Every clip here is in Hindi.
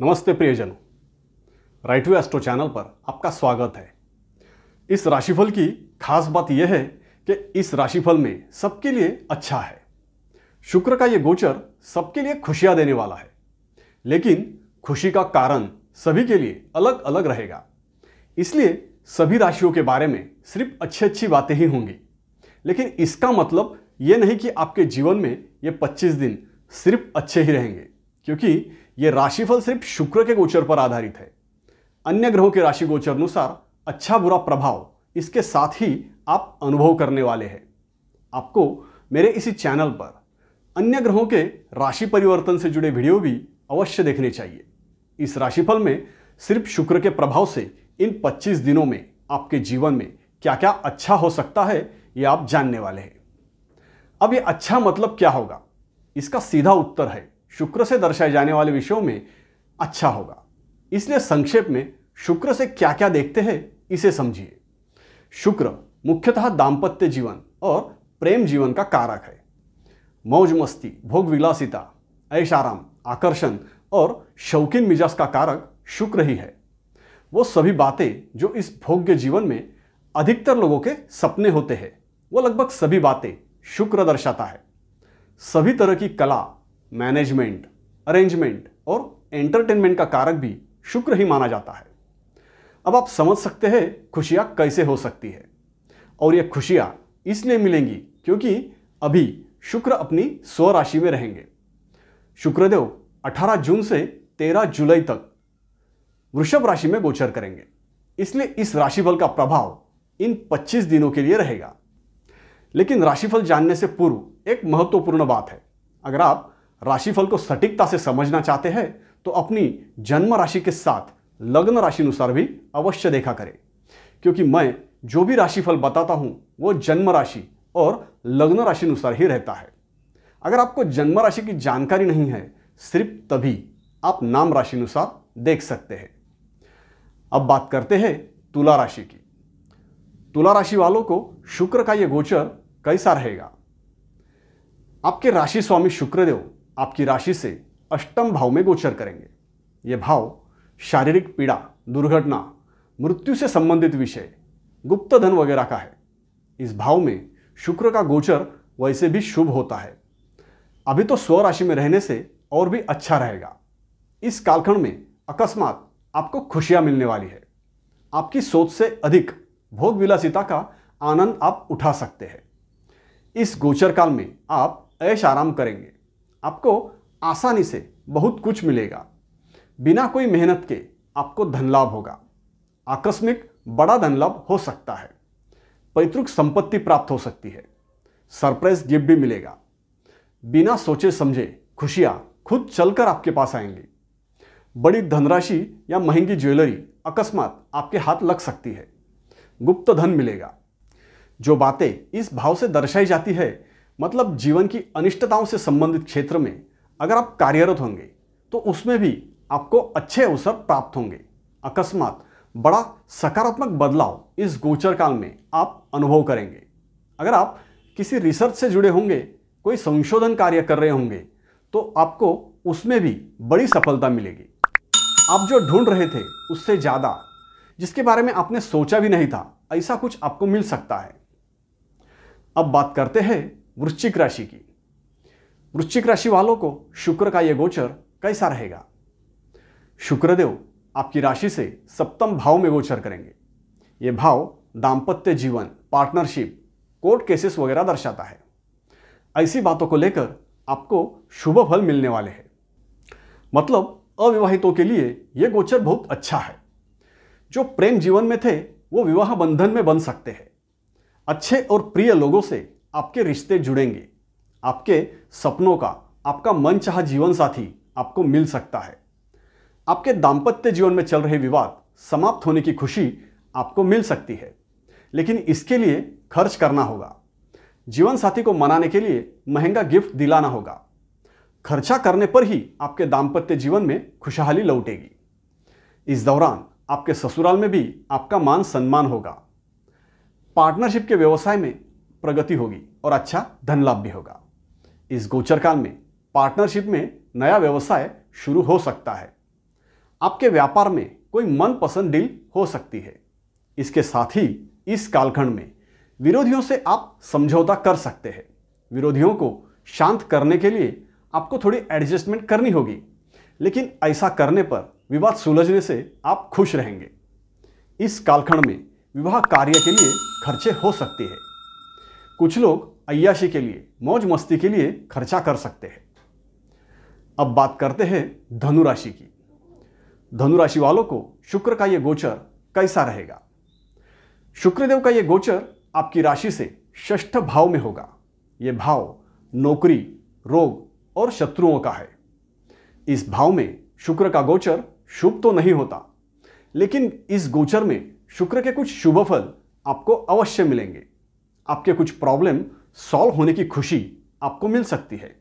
नमस्ते प्रियजनों राइट वे एस्ट्रो चैनल पर आपका स्वागत है इस राशिफल की खास बात यह है कि इस राशिफल में सबके लिए अच्छा है शुक्र का यह गोचर सबके लिए खुशियां देने वाला है लेकिन खुशी का कारण सभी के लिए अलग अलग रहेगा इसलिए सभी राशियों के बारे में सिर्फ अच्छी अच्छी बातें ही होंगी लेकिन इसका मतलब ये नहीं कि आपके जीवन में ये 25 दिन सिर्फ अच्छे ही रहेंगे क्योंकि ये राशिफल सिर्फ शुक्र के गोचर पर आधारित है अन्य ग्रहों के राशि गोचर अनुसार अच्छा बुरा प्रभाव इसके साथ ही आप अनुभव करने वाले हैं आपको मेरे इसी चैनल पर अन्य ग्रहों के राशि परिवर्तन से जुड़े वीडियो भी अवश्य देखने चाहिए इस राशिफल में सिर्फ शुक्र के प्रभाव से इन 25 दिनों में आपके जीवन में क्या क्या अच्छा हो सकता है ये आप जानने वाले हैं अब ये अच्छा मतलब क्या होगा इसका सीधा उत्तर है शुक्र से दर्शाए जाने वाले विषयों में अच्छा होगा इसलिए संक्षेप में शुक्र से क्या क्या देखते हैं इसे समझिए शुक्र मुख्यतः दाम्पत्य जीवन और प्रेम जीवन का कारक है मौज मस्ती भोग विलासिता ऐशाराम आकर्षण और शौकीन मिजाज का कारक शुक्र ही है वो सभी बातें जो इस भोग्य जीवन में अधिकतर लोगों के सपने होते हैं वो लगभग सभी बातें शुक्र दर्शाता है सभी तरह की कला मैनेजमेंट अरेंजमेंट और एंटरटेनमेंट का कारक भी शुक्र ही माना जाता है अब आप समझ सकते हैं खुशियाँ कैसे हो सकती है और ये खुशियाँ इसलिए मिलेंगी क्योंकि अभी शुक्र अपनी स्वराशि में रहेंगे शुक्रदेव 18 जून से 13 जुलाई तक वृषभ राशि में गोचर करेंगे इसलिए इस राशिफल का प्रभाव इन 25 दिनों के लिए रहेगा लेकिन राशिफल जानने से पूर्व एक महत्वपूर्ण बात है अगर आप राशिफल को सटीकता से समझना चाहते हैं तो अपनी जन्म राशि के साथ लग्न राशि अनुसार भी अवश्य देखा करें क्योंकि मैं जो भी राशिफल बताता हूँ वो जन्म राशि और लग्न राशि अनुसार ही रहता है अगर आपको जन्म राशि की जानकारी नहीं है सिर्फ तभी आप नाम राशि अनुसार देख सकते हैं अब बात करते हैं तुला राशि की तुला राशि वालों को शुक्र का यह गोचर कैसा रहेगा आपके राशि स्वामी शुक्रदेव आपकी राशि से अष्टम भाव में गोचर करेंगे ये भाव शारीरिक पीड़ा दुर्घटना मृत्यु से संबंधित विषय गुप्त धन वगैरह का है इस भाव में शुक्र का गोचर वैसे भी शुभ होता है अभी तो स्व राशि में रहने से और भी अच्छा रहेगा इस कालखंड में अकस्मात आपको खुशियां मिलने वाली है आपकी सोच से अधिक भोग विलासिता का आनंद आप उठा सकते हैं इस गोचर काल में आप ऐश आराम करेंगे आपको आसानी से बहुत कुछ मिलेगा बिना कोई मेहनत के आपको धन लाभ होगा आकस्मिक बड़ा धन लाभ हो सकता है पैतृक संपत्ति प्राप्त हो सकती है सरप्राइज गिफ्ट भी मिलेगा बिना सोचे समझे खुशियां खुद चलकर आपके पास आएंगी बड़ी धनराशि या महंगी ज्वेलरी अकस्मात आपके हाथ लग सकती है गुप्त धन मिलेगा जो बातें इस भाव से दर्शाई जाती है मतलब जीवन की अनिष्टताओं से संबंधित क्षेत्र में अगर आप कार्यरत होंगे तो उसमें भी आपको अच्छे अवसर प्राप्त होंगे अकस्मात बड़ा सकारात्मक बदलाव इस गोचर काल में आप अनुभव करेंगे अगर आप किसी रिसर्च से जुड़े होंगे कोई संशोधन कार्य कर रहे होंगे तो आपको उसमें भी बड़ी सफलता मिलेगी आप जो ढूंढ रहे थे उससे ज़्यादा जिसके बारे में आपने सोचा भी नहीं था ऐसा कुछ आपको मिल सकता है अब बात करते हैं वृश्चिक राशि की वृश्चिक राशि वालों को शुक्र का यह गोचर कैसा रहेगा शुक्रदेव आपकी राशि से सप्तम भाव में गोचर करेंगे ये भाव दाम्पत्य जीवन पार्टनरशिप कोर्ट केसेस वगैरह दर्शाता है ऐसी बातों को लेकर आपको शुभ फल मिलने वाले हैं मतलब अविवाहितों के लिए यह गोचर बहुत अच्छा है जो प्रेम जीवन में थे वो विवाह बंधन में बन सकते हैं अच्छे और प्रिय लोगों से आपके रिश्ते जुड़ेंगे आपके सपनों का आपका मन चाह जीवन साथी आपको मिल सकता है आपके दाम्पत्य जीवन में चल रहे विवाद समाप्त होने की खुशी आपको मिल सकती है लेकिन इसके लिए खर्च करना होगा जीवन साथी को मनाने के लिए महंगा गिफ्ट दिलाना होगा खर्चा करने पर ही आपके दाम्पत्य जीवन में खुशहाली लौटेगी इस दौरान आपके ससुराल में भी आपका मान सम्मान होगा पार्टनरशिप के व्यवसाय में प्रगति होगी और अच्छा धन लाभ भी होगा इस गोचर काल में पार्टनरशिप में नया व्यवसाय शुरू हो सकता है आपके व्यापार में कोई मनपसंद डील हो सकती है इसके साथ ही इस कालखंड में विरोधियों से आप समझौता कर सकते हैं विरोधियों को शांत करने के लिए आपको थोड़ी एडजस्टमेंट करनी होगी लेकिन ऐसा करने पर विवाद सुलझने से आप खुश रहेंगे इस कालखंड में विवाह कार्य के लिए खर्चे हो सकती है कुछ लोग अय्याशी के लिए मौज मस्ती के लिए खर्चा कर सकते हैं अब बात करते हैं धनुराशि की धनुराशि वालों को शुक्र का यह गोचर कैसा रहेगा शुक्रदेव का यह गोचर आपकी राशि से ष्ठ भाव में होगा ये भाव नौकरी रोग और शत्रुओं का है इस भाव में शुक्र का गोचर शुभ तो नहीं होता लेकिन इस गोचर में शुक्र के कुछ शुभ फल आपको अवश्य मिलेंगे आपके कुछ प्रॉब्लम सॉल्व होने की खुशी आपको मिल सकती है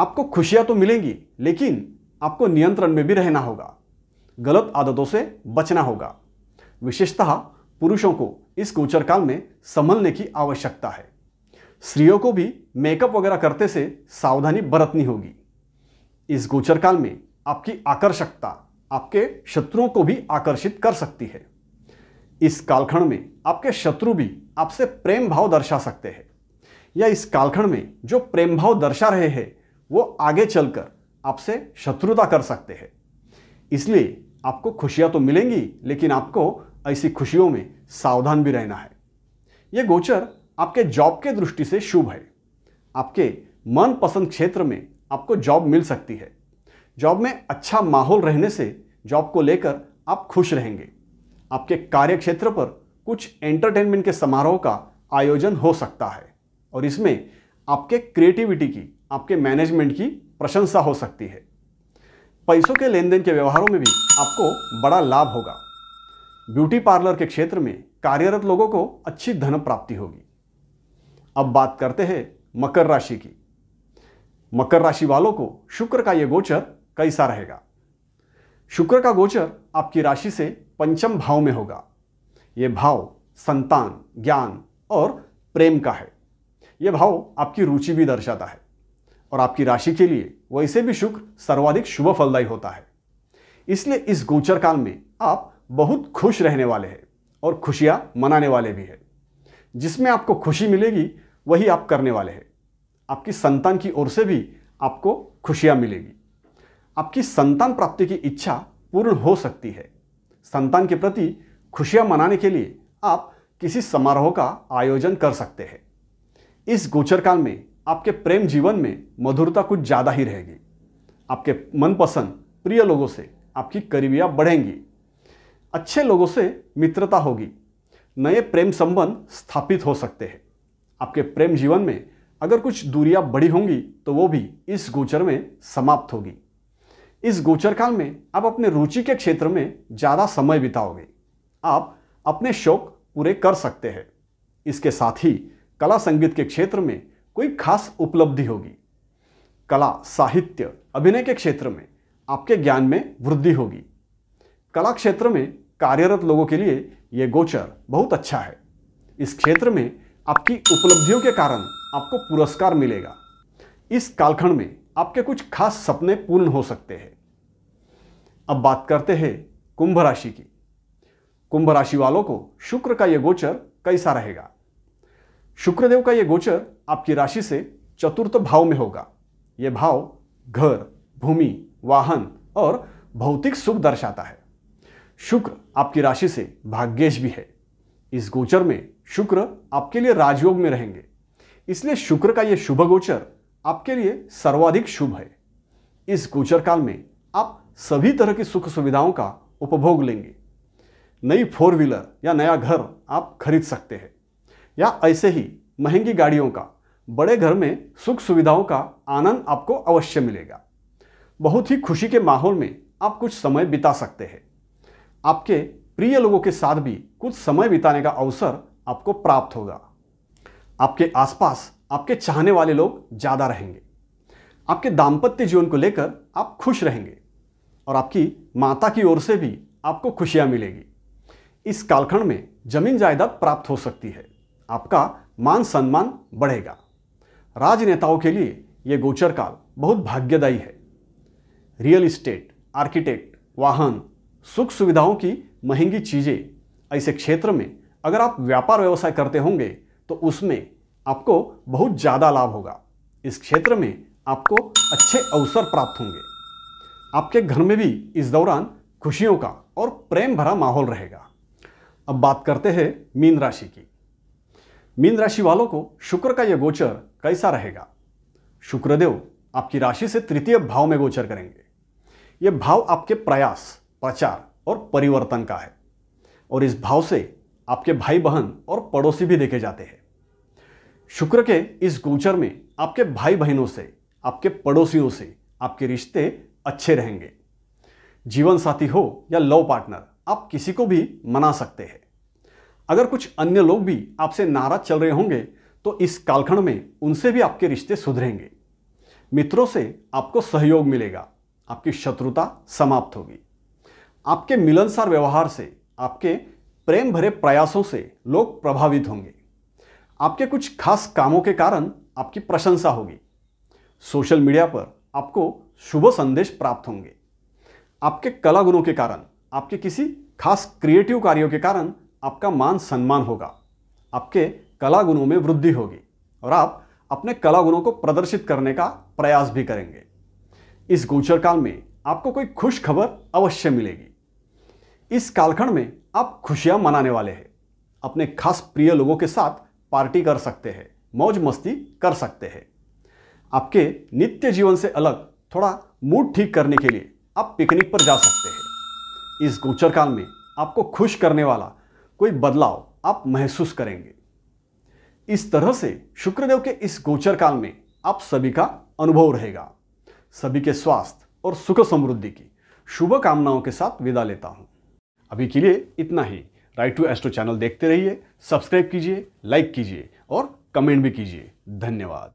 आपको खुशियां तो मिलेंगी लेकिन आपको नियंत्रण में भी रहना होगा गलत आदतों से बचना होगा विशेषतः पुरुषों को इस गोचर काल में संभलने की आवश्यकता है स्त्रियों को भी मेकअप वगैरह करते से सावधानी बरतनी होगी इस गोचर काल में आपकी आकर्षकता आपके शत्रुओं को भी आकर्षित कर सकती है इस कालखंड में आपके शत्रु भी आपसे प्रेम भाव दर्शा सकते हैं या इस कालखंड में जो प्रेम भाव दर्शा रहे हैं वो आगे चलकर आपसे शत्रुता कर सकते हैं इसलिए आपको खुशियां तो मिलेंगी लेकिन आपको ऐसी खुशियों में सावधान भी रहना है ये गोचर आपके जॉब के दृष्टि से शुभ है आपके मनपसंद क्षेत्र में आपको जॉब मिल सकती है जॉब में अच्छा माहौल रहने से जॉब को लेकर आप खुश रहेंगे आपके कार्यक्षेत्र पर कुछ एंटरटेनमेंट के समारोह का आयोजन हो सकता है और इसमें आपके क्रिएटिविटी की आपके मैनेजमेंट की प्रशंसा हो सकती है पैसों के लेन देन के व्यवहारों में भी आपको बड़ा लाभ होगा ब्यूटी पार्लर के क्षेत्र में कार्यरत लोगों को अच्छी धन प्राप्ति होगी अब बात करते हैं मकर राशि की मकर राशि वालों को शुक्र का यह गोचर कैसा रहेगा शुक्र का गोचर आपकी राशि से पंचम भाव में होगा ये भाव संतान ज्ञान और प्रेम का है यह भाव आपकी रुचि भी दर्शाता है और आपकी राशि के लिए वैसे भी शुक्र सर्वाधिक शुभ फलदायी होता है इसलिए इस गोचर काल में आप बहुत खुश रहने वाले हैं और खुशियां मनाने वाले भी हैं जिसमें आपको खुशी मिलेगी वही आप करने वाले हैं आपकी संतान की ओर से भी आपको खुशियां मिलेगी आपकी संतान प्राप्ति की इच्छा पूर्ण हो सकती है संतान के प्रति खुशियां मनाने के लिए आप किसी समारोह का आयोजन कर सकते हैं इस गोचर काल में आपके प्रेम जीवन में मधुरता कुछ ज़्यादा ही रहेगी आपके मनपसंद प्रिय लोगों से आपकी करीबियाँ बढ़ेंगी अच्छे लोगों से मित्रता होगी नए प्रेम संबंध स्थापित हो सकते हैं आपके प्रेम जीवन में अगर कुछ दूरियां बड़ी होंगी तो वो भी इस गोचर में समाप्त होगी इस गोचर काल में आप अपने रुचि के क्षेत्र में ज़्यादा समय बिताओगे आप अपने शौक पूरे कर सकते हैं इसके साथ ही कला संगीत के क्षेत्र में कोई खास उपलब्धि होगी कला साहित्य अभिनय के क्षेत्र में आपके ज्ञान में वृद्धि होगी कला क्षेत्र में कार्यरत लोगों के लिए ये गोचर बहुत अच्छा है इस क्षेत्र में आपकी उपलब्धियों के कारण आपको पुरस्कार मिलेगा इस कालखंड में आपके कुछ खास सपने पूर्ण हो सकते हैं अब बात करते हैं कुंभ राशि की कुंभ राशि वालों को शुक्र का यह गोचर कैसा रहेगा शुक्रदेव का यह गोचर आपकी राशि से चतुर्थ भाव में होगा यह भाव घर भूमि वाहन और भौतिक सुख दर्शाता है शुक्र आपकी राशि से भाग्येश भी है इस गोचर में शुक्र आपके लिए राजयोग में रहेंगे इसलिए शुक्र का यह शुभ गोचर आपके लिए सर्वाधिक शुभ है इस गोचर काल में आप सभी तरह की सुख सुविधाओं का उपभोग लेंगे नई फोर व्हीलर या नया घर आप खरीद सकते हैं या ऐसे ही महंगी गाड़ियों का बड़े घर में सुख सुविधाओं का आनंद आपको अवश्य मिलेगा बहुत ही खुशी के माहौल में आप कुछ समय बिता सकते हैं आपके प्रिय लोगों के साथ भी कुछ समय बिताने का अवसर आपको प्राप्त होगा आपके आसपास आपके चाहने वाले लोग ज़्यादा रहेंगे आपके दाम्पत्य जीवन को लेकर आप खुश रहेंगे और आपकी माता की ओर से भी आपको खुशियाँ मिलेगी इस कालखंड में जमीन जायदाद प्राप्त हो सकती है आपका मान सम्मान बढ़ेगा राजनेताओं के लिए ये गोचर काल बहुत भाग्यदायी है रियल इस्टेट आर्किटेक्ट वाहन सुख सुविधाओं की महंगी चीज़ें ऐसे क्षेत्र में अगर आप व्यापार व्यवसाय करते होंगे तो उसमें आपको बहुत ज़्यादा लाभ होगा इस क्षेत्र में आपको अच्छे अवसर प्राप्त होंगे आपके घर में भी इस दौरान खुशियों का और प्रेम भरा माहौल रहेगा अब बात करते हैं मीन राशि की मीन राशि वालों को शुक्र का यह गोचर कैसा रहेगा शुक्रदेव आपकी राशि से तृतीय भाव में गोचर करेंगे यह भाव आपके प्रयास प्रचार और परिवर्तन का है और इस भाव से आपके भाई बहन और पड़ोसी भी देखे जाते हैं शुक्र के इस गोचर में आपके भाई बहनों से आपके पड़ोसियों से आपके रिश्ते अच्छे रहेंगे जीवन साथी हो या लव पार्टनर आप किसी को भी मना सकते हैं अगर कुछ अन्य लोग भी आपसे नाराज चल रहे होंगे तो इस कालखंड में उनसे भी आपके रिश्ते सुधरेंगे मित्रों से आपको सहयोग मिलेगा आपकी शत्रुता समाप्त होगी आपके मिलनसार व्यवहार से आपके प्रेम भरे प्रयासों से लोग प्रभावित होंगे आपके कुछ खास कामों के कारण आपकी प्रशंसा होगी सोशल मीडिया पर आपको शुभ संदेश प्राप्त होंगे आपके कला गुणों के कारण आपके किसी खास क्रिएटिव कार्यों के कारण आपका मान सम्मान होगा आपके कला गुणों में वृद्धि होगी और आप अपने कला गुणों को प्रदर्शित करने का प्रयास भी करेंगे इस गोचर काल में आपको कोई खुश खबर अवश्य मिलेगी इस कालखंड में आप खुशियां मनाने वाले हैं अपने खास प्रिय लोगों के साथ पार्टी कर सकते हैं मौज मस्ती कर सकते हैं आपके नित्य जीवन से अलग थोड़ा मूड ठीक करने के लिए आप पिकनिक पर जा सकते हैं इस गोचर काल में आपको खुश करने वाला कोई बदलाव आप महसूस करेंगे इस तरह से शुक्रदेव के इस गोचर काल में आप सभी का अनुभव रहेगा सभी के स्वास्थ्य और सुख समृद्धि की शुभकामनाओं के साथ विदा लेता हूँ अभी के लिए इतना ही राइट टू एस्ट्रो चैनल देखते रहिए सब्सक्राइब कीजिए लाइक कीजिए और कमेंट भी कीजिए धन्यवाद